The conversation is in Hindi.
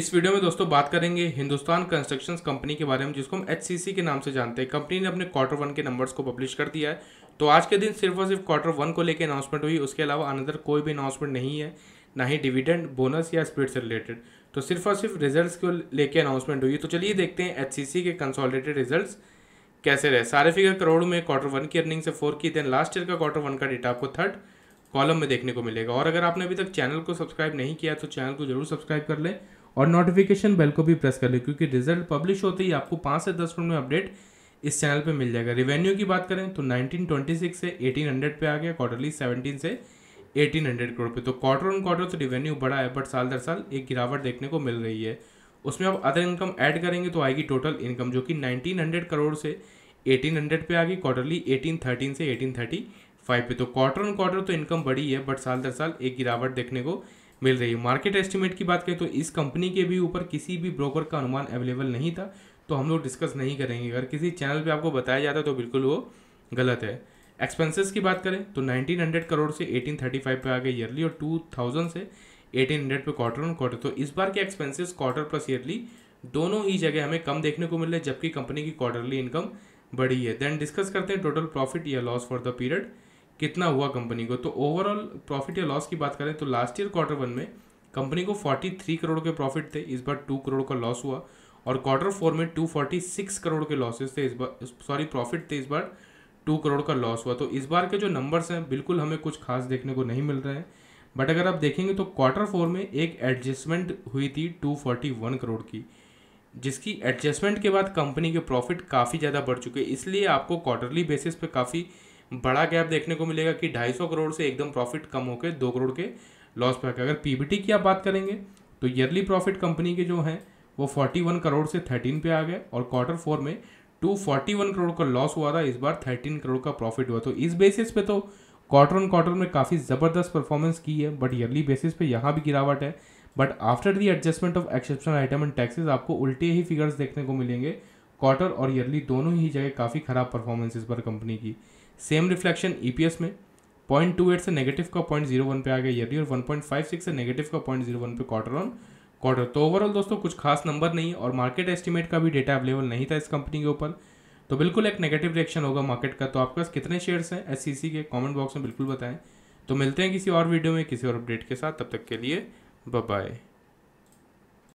इस वीडियो में दोस्तों बात करेंगे हिंदुस्तान कंस्ट्रक्शंस कंपनी के बारे में जिसको हम एच के नाम से जानते हैं कंपनी ने अपने क्वार्टर वन के नंबर्स को पब्लिश कर दिया है तो आज के दिन सिर्फ और सिर्फ क्वार्टर वन को लेकर अनाउंसमेंट हुई उसके अलावा अनदर कोई भी अनाउंसमेंट नहीं है ना ही डिविडेंड बोनस या स्पीड से रिलेटेड तो सिर्फ और सिर्फ रिजल्ट को लेकर अनाउंसमेंट हुई तो चलिए देखते हैं एच के कंसॉलिडेटेड रिजल्ट कैसे रहे सारे फिगर करोड़ में क्वार्टर वन की अर्निंग से फोर की देन लास्ट ईयर का क्वार्टर वन का डेटा आपको थर्ड कॉलम में देखने को मिलेगा और अगर आपने अभी तक चैनल को सब्सक्राइब नहीं किया तो चैनल को जरूर सब्सक्राइब कर लें और नोटिफिकेशन बेल को भी प्रेस कर लें क्योंकि रिजल्ट पब्लिश होते ही आपको पाँच से दस मिनट में अपडेट इस चैनल पर मिल जाएगा रिवेन्यू की बात करें तो नाइनटीन से एटीन हंड्रेड आ गया क्वार्टरली सेवनटीन से 1800 करोड़ पे तो क्वार्टर ऑन क्वार्टर तो रिवेन्यू बढ़ा है बट साल दर साल एक गिरावट देखने को मिल रही है उसमें आप अदर इनकम ऐड करेंगे तो आएगी टोटल इनकम जो कि 1900 करोड़ से 1800 पे आ गई क्वार्टरली 1813 से 1835 पे तो क्वार्टर ऑन क्वार्टर तो इनकम बढ़ी है बट साल दर साल एक गिरावट देखने को मिल रही है मार्केट एस्टिमेट की बात करें तो इस कंपनी के भी ऊपर किसी भी ब्रोकर का अनुमान अवेलेबल नहीं था तो हम लोग डिस्कस नहीं करेंगे अगर किसी चैनल पे आपको बताया जाता तो बिल्कुल वो गलत है एक्सपेंसेस की बात करें तो 1900 करोड़ से 1835 पे आ गए ईयरली और 2000 से 1800 पे क्वार्टर ऑन क्वार्टर तो इस बार के एक्सपेंसेस क्वार्टर प्लस ईयरली दोनों ही जगह हमें कम देखने को मिल रहा है जबकि कंपनी की क्वार्टरली इनकम बढ़ी है देन डिस्कस करते हैं टोटल प्रॉफिट या लॉस फॉर द पीरियड कितना हुआ कंपनी को तो ओवरऑल प्रॉफिट या लॉस की बात करें तो लास्ट ईयर क्वार्टर वन में कंपनी को 43 करोड़ के प्रॉफिट थे इस बार 2 करोड़ का लॉस हुआ और क्वार्टर फोर में 246 करोड़ के लॉसेस थे इस बार सॉरी प्रॉफिट थे इस बार 2 करोड़ का लॉस हुआ तो इस बार के जो नंबर्स हैं बिल्कुल हमें कुछ खास देखने को नहीं मिल रहे हैं बट अगर आप देखेंगे तो क्वार्टर फोर में एक एडजस्टमेंट हुई थी 241 करोड़ की जिसकी एडजस्टमेंट के बाद कंपनी के प्रॉफिट काफ़ी ज़्यादा बढ़ चुके हैं इसलिए आपको क्वार्टरली बेसिस पर काफ़ी बड़ा गैप देखने को मिलेगा कि सौ करोड़ से एकदम प्रॉफिट कम होकर दो करोड़ के लॉस पर अगर पीबीटी की आप बात करेंगे तो ईयरली प्रॉफिट कंपनी के जो हैं वो 41 करोड़ से 13 पे आ गए और क्वार्टर फोर में 241 करोड़ का लॉस हुआ था इस बार 13 करोड़ का प्रॉफिट हुआ तो इस बेसिस पे तो क्वार्टर ऑन क्वार्टर में काफ़ी ज़बरदस्त परफॉर्मेंस की है बट ईयरली बेसिस पे यहाँ भी गिरावट है but after the adjustment of exceptional item and taxes आपको उल्टे ही फिगर्स देखने को मिलेंगे क्वार्टर और ईयरली दोनों ही जगह काफ़ी ख़राब परफॉर्मेंस इस बार कंपनी की सेम रिफ्लेक्शन ई में पॉइंट टू एट से नेगेटिव का पॉइंट जीरो वन पे आ गया ईयरली और वन पॉइंट फाइव सिक्स से नेगेटिव का पॉइंट जीरो वन पे क्वार्टर ऑन क्वार्टर तो ओवरऑल दोस्तों कुछ खास नंबर नहीं है और मार्केट एस्टिमेट का भी डेटा अवेलेबल नहीं था इस कंपनी के ऊपर तो बिल्कुल एक नेगेटिव रिएक्शन होगा मार्केट का तो आपके पास कितने शेयर्स हैं एस e के कॉमेंट बॉक्स में बिल्कुल बताएं तो मिलते हैं किसी और वीडियो में किसी और अपडेट के साथ तब तक के लिए बाय